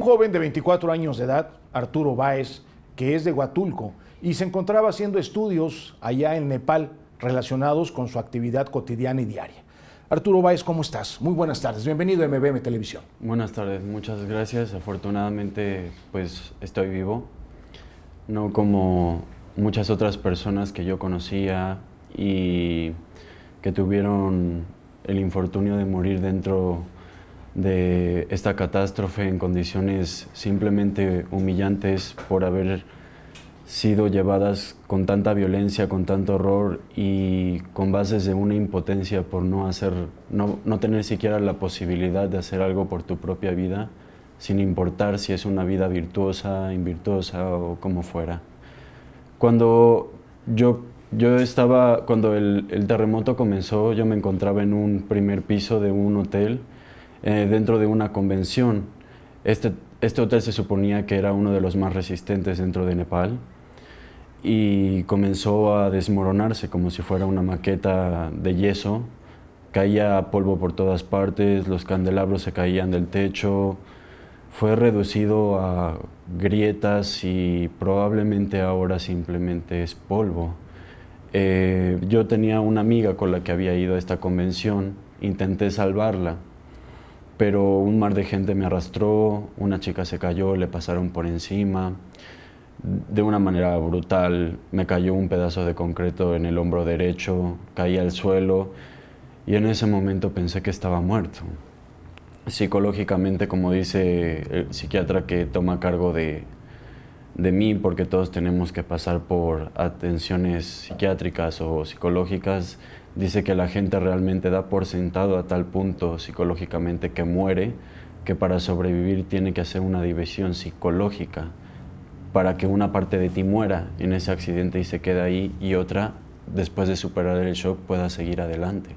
Un joven de 24 años de edad, Arturo Báez, que es de Huatulco y se encontraba haciendo estudios allá en Nepal relacionados con su actividad cotidiana y diaria. Arturo Báez, ¿cómo estás? Muy buenas tardes, bienvenido a MBM Televisión. Buenas tardes, muchas gracias. Afortunadamente, pues estoy vivo, no como muchas otras personas que yo conocía y que tuvieron el infortunio de morir dentro de esta catástrofe en condiciones simplemente humillantes por haber sido llevadas con tanta violencia, con tanto horror y con bases de una impotencia por no hacer, no, tener siquiera la posibilidad de hacer algo por tu propia vida, sin importar si es una vida virtuosa, invirtuosa o como fuera. Cuando yo, estaba, cuando el terremoto comenzó, yo me encontraba en un primer piso de un hotel eh, dentro de una convención. Este, este, hotel se suponía que era uno de los más resistentes dentro de Nepal y comenzó a desmoronarse como si fuera una maqueta de yeso. Caía polvo por todas partes, los candelabros se caían del techo, fue reducido a grietas y probablemente ahora simplemente es polvo. Eh, yo tenía una amiga con la que había ido a esta convención, intenté salvarla pero un mar de gente me arrastró, una chica se cayó, le pasaron por encima. De una manera brutal, me cayó un pedazo de concreto en el hombro derecho, caí al suelo y en ese momento pensé que estaba muerto. Psicológicamente, como dice el psiquiatra que toma cargo de, de mí, porque todos tenemos que pasar por atenciones psiquiátricas o psicológicas, dice que la gente realmente da por sentado a tal punto psicológicamente que muere, que para sobrevivir tiene que hacer una división psicológica para que una parte de ti muera en ese accidente y se quede ahí y otra, después de superar el shock, pueda seguir adelante.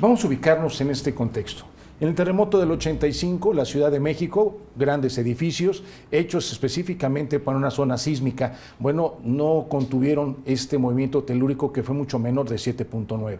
Vamos a ubicarnos en este contexto. En el terremoto del 85, la Ciudad de México, grandes edificios, hechos específicamente para una zona sísmica, bueno, no contuvieron este movimiento telúrico que fue mucho menor de 7.9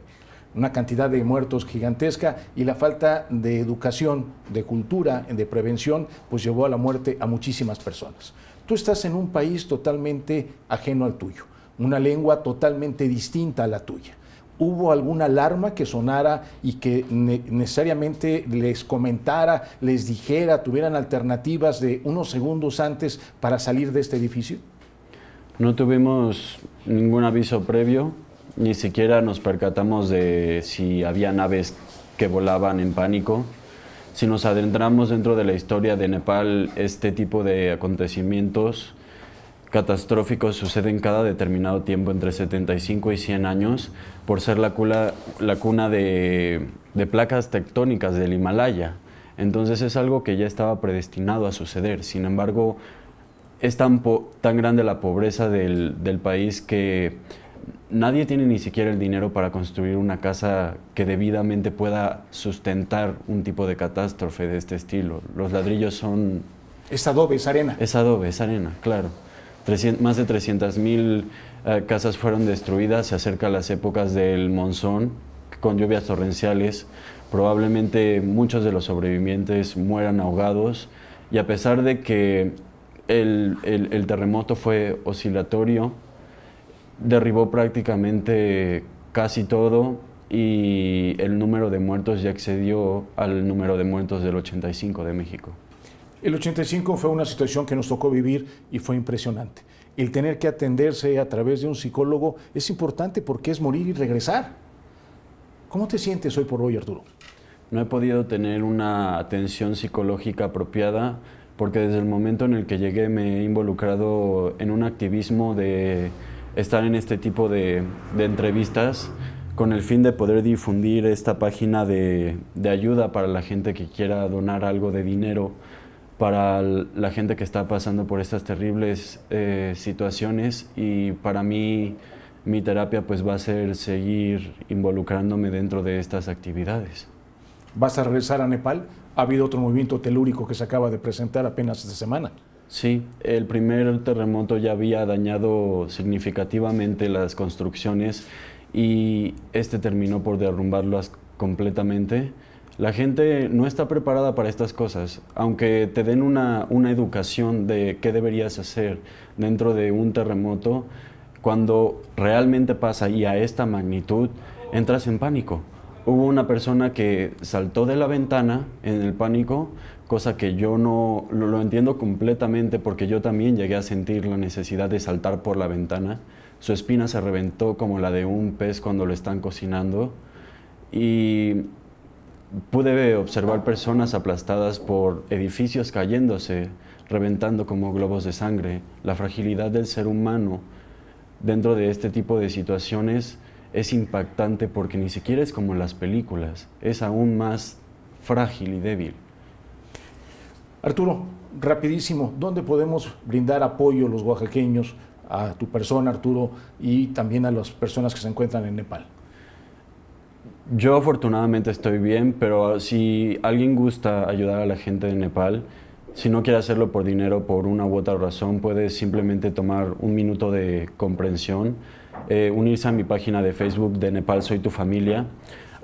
una cantidad de muertos gigantesca y la falta de educación, de cultura, de prevención, pues llevó a la muerte a muchísimas personas. Tú estás en un país totalmente ajeno al tuyo, una lengua totalmente distinta a la tuya hubo alguna alarma que sonara y que necesariamente les comentara, les dijera, tuvieran alternativas de unos segundos antes para salir de este edificio? No tuvimos ningún aviso previo, ni siquiera nos percatamos de si había naves que volaban en pánico. Si nos adentramos dentro de la historia de Nepal, este tipo de acontecimientos catastróficos suceden cada determinado tiempo, entre 75 y 100 años, por ser la, la cuna de, placas tectónicas del Himalaya. Entonces es algo que ya estaba predestinado a suceder. Sin embargo, es tan, tan grande la pobreza del, del país que nadie tiene ni siquiera el dinero para construir una casa que debidamente pueda sustentar un tipo de catástrofe de este estilo. Los ladrillos son... Es adobe, es arena. Es adobe, es arena, claro más de 300.000 mil eh, casas fueron destruidas, se acerca las épocas del monzón con lluvias torrenciales, probablemente muchos de los sobrevivientes mueran ahogados y a pesar de que el, el terremoto fue oscilatorio, derribó prácticamente casi todo y el número de muertos ya excedió al número de muertos del 85 de México. El 85 fue una situación que nos tocó vivir y fue impresionante. El tener que atenderse a través de un psicólogo es importante porque es morir y regresar. ¿Cómo te sientes hoy por hoy, Arturo? No he podido tener una atención psicológica apropiada porque desde el momento en el que llegué me he involucrado en un activismo de estar en este tipo de, entrevistas con el fin de poder difundir esta página de, ayuda para la gente que quiera donar algo de dinero para la gente que está pasando por estas terribles eh, situaciones y para mí mi terapia pues va a ser seguir involucrándome dentro de estas actividades. ¿Vas a regresar a Nepal? Ha habido otro movimiento telúrico que se acaba de presentar apenas esta semana. Sí, el primer terremoto ya había dañado significativamente las construcciones y este terminó por derrumbarlas completamente. La gente no está preparada para estas cosas, aunque te den una, educación de qué deberías hacer dentro de un terremoto, cuando realmente pasa y a esta magnitud, entras en pánico. Hubo una persona que saltó de la ventana en el pánico, cosa que yo no lo, lo, entiendo completamente porque yo también llegué a sentir la necesidad de saltar por la ventana. Su espina se reventó como la de un pez cuando lo están cocinando. Y pude observar personas aplastadas por edificios cayéndose, reventando como globos de sangre. La fragilidad del ser humano dentro de este tipo de situaciones es impactante porque ni siquiera es como en las películas, es aún más frágil y débil. Arturo, rapidísimo, ¿dónde podemos brindar apoyo los oaxaqueños, a tu persona, Arturo, y también a las personas que se encuentran en Nepal? Yo afortunadamente estoy bien, pero si alguien gusta ayudar a la gente de Nepal, si no quiere hacerlo por dinero, por una u otra razón, puede simplemente tomar un minuto de comprensión, eh, unirse a mi página de Facebook de Nepal Soy Tu Familia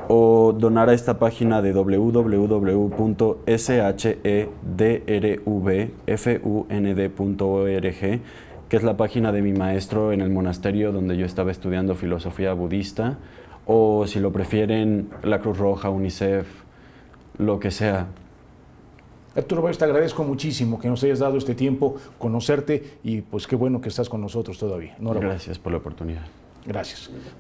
o donar a esta página de www.shedrvfund.org, e que es la página de mi maestro en el monasterio donde yo estaba estudiando filosofía budista o si lo prefieren la Cruz Roja, UNICEF, lo que sea. Héctor Valles, te agradezco muchísimo que nos hayas dado este tiempo, conocerte y pues qué bueno que estás con nosotros todavía. Gracias por la oportunidad. Gracias.